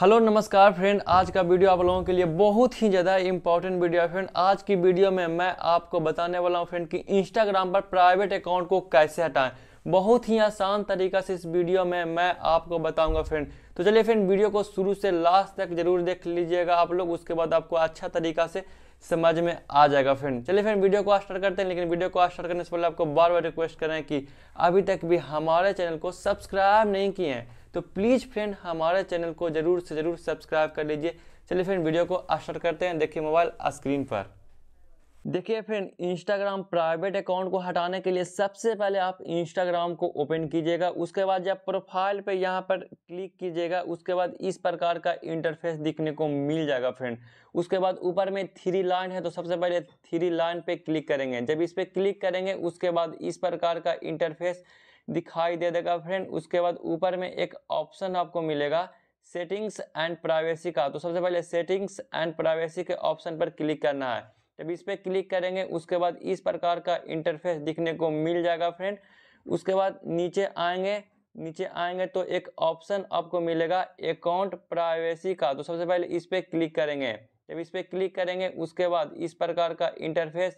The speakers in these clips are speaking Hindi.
हेलो नमस्कार फ्रेंड आज का वीडियो आप लोगों के लिए बहुत ही ज़्यादा इंपॉर्टेंट वीडियो है फ्रेंड आज की वीडियो में मैं आपको बताने वाला हूँ फ्रेंड कि इंस्टाग्राम पर प्राइवेट अकाउंट को कैसे हटाएं बहुत ही आसान तरीका से इस वीडियो में मैं आपको बताऊंगा फ्रेंड तो चलिए फ्रेंड वीडियो को शुरू से लास्ट तक जरूर देख लीजिएगा आप लोग उसके बाद आपको अच्छा तरीका से समझ में आ जाएगा फ्रेंड चलिए फ्रेंड वीडियो को स्टार्ट करते हैं लेकिन वीडियो को स्टार्ट करने से पहले आपको बार बार रिक्वेस्ट करें कि अभी तक भी हमारे चैनल को सब्सक्राइब नहीं किए हैं तो प्लीज़ फ्रेंड हमारे चैनल को ज़रूर से ज़रूर सब्सक्राइब कर लीजिए चलिए फ्रेंड वीडियो को स्टार्ट करते हैं देखिए मोबाइल स्क्रीन पर देखिए फ्रेंड इंस्टाग्राम प्राइवेट अकाउंट को हटाने के लिए सबसे पहले आप इंस्टाग्राम को ओपन कीजिएगा उसके बाद जब प्रोफाइल पे यहाँ पर क्लिक कीजिएगा उसके बाद इस प्रकार का इंटरफेस दिखने को मिल जाएगा फ्रेंड उसके बाद ऊपर में थ्री लाइन है तो सबसे पहले थ्री लाइन पे क्लिक करेंगे जब इस पर क्लिक करेंगे उसके बाद इस प्रकार का इंटरफेस दिखाई दे देगा फ्रेंड उसके बाद ऊपर में एक ऑप्शन आपको मिलेगा सेटिंग्स एंड प्राइवेसी का तो सबसे पहले सेटिंग्स एंड प्राइवेसी के ऑप्शन पर क्लिक करना है जब इस पर क्लिक करेंगे उसके बाद इस प्रकार का इंटरफेस दिखने को मिल जाएगा फ्रेंड उसके बाद नीचे आएंगे नीचे आएंगे तो एक ऑप्शन आपको मिलेगा अकाउंट प्राइवेसी का तो सबसे पहले इस पर क्लिक करेंगे जब इस पर क्लिक करेंगे उसके बाद इस प्रकार का इंटरफेस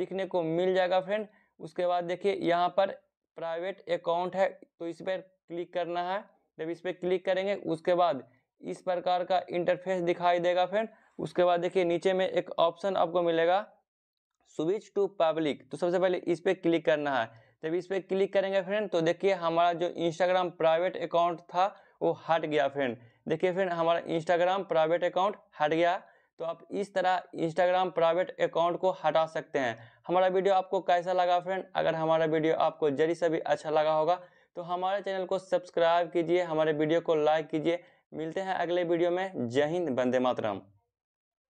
दिखने को मिल जाएगा फ्रेंड उसके बाद देखिए यहाँ पर प्राइवेट अकाउंट है तो इस पर क्लिक करना है जब इस पर क्लिक करेंगे उसके बाद इस प्रकार का इंटरफेस दिखाई देगा फ्रेंड उसके बाद देखिए नीचे में एक ऑप्शन आपको मिलेगा स्विच टू पब्लिक तो सबसे पहले इस पर क्लिक करना है जब इस पर क्लिक करेंगे फ्रेंड तो देखिए हमारा जो इंस्टाग्राम प्राइवेट अकाउंट था वो हट गया फ्रेंड देखिए फ्रेंड हमारा इंस्टाग्राम प्राइवेट अकाउंट हट गया तो आप इस तरह इंस्टाग्राम प्राइवेट अकाउंट को हटा सकते हैं हमारा वीडियो आपको कैसा लगा फ्रेंड अगर हमारा वीडियो आपको जरी से भी अच्छा लगा होगा तो हमारे चैनल को सब्सक्राइब कीजिए हमारे वीडियो को लाइक कीजिए मिलते हैं अगले वीडियो में जय हिंद बंदे मातरम